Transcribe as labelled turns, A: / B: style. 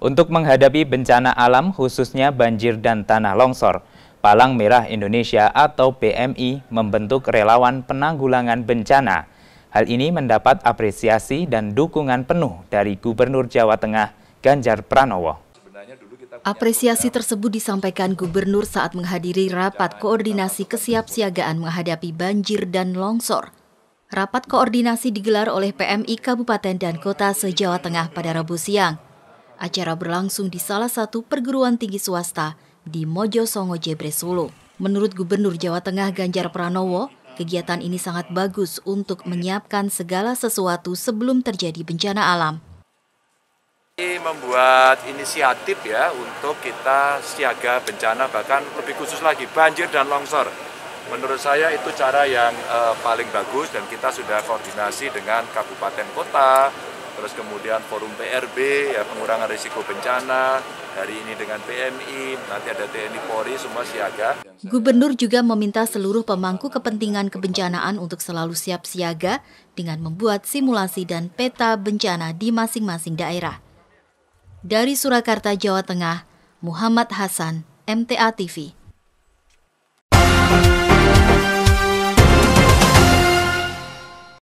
A: Untuk menghadapi bencana alam khususnya banjir dan tanah longsor, Palang Merah Indonesia atau PMI membentuk relawan penanggulangan bencana. Hal ini mendapat apresiasi dan dukungan penuh dari Gubernur Jawa Tengah Ganjar Pranowo.
B: Apresiasi tersebut disampaikan Gubernur saat menghadiri rapat koordinasi kesiapsiagaan menghadapi banjir dan longsor Rapat koordinasi digelar oleh PMI Kabupaten dan Kota se-Jawa Tengah pada Rabu siang. Acara berlangsung di salah satu perguruan tinggi swasta di Mojo Songo Jebre Solo. Menurut Gubernur Jawa Tengah Ganjar Pranowo, kegiatan ini sangat bagus untuk menyiapkan segala sesuatu sebelum terjadi bencana alam.
C: Ini membuat inisiatif ya untuk kita siaga bencana bahkan lebih khusus lagi banjir dan longsor Menurut saya itu cara yang uh, paling bagus dan kita sudah koordinasi dengan kabupaten kota, terus kemudian forum PRB ya pengurangan risiko bencana, hari ini dengan PMI, nanti ada TNI Polri semua siaga.
B: Gubernur juga meminta seluruh pemangku kepentingan kebencanaan untuk selalu siap siaga dengan membuat simulasi dan peta bencana di masing-masing daerah. Dari Surakarta, Jawa Tengah, Muhammad Hasan, MTA TV.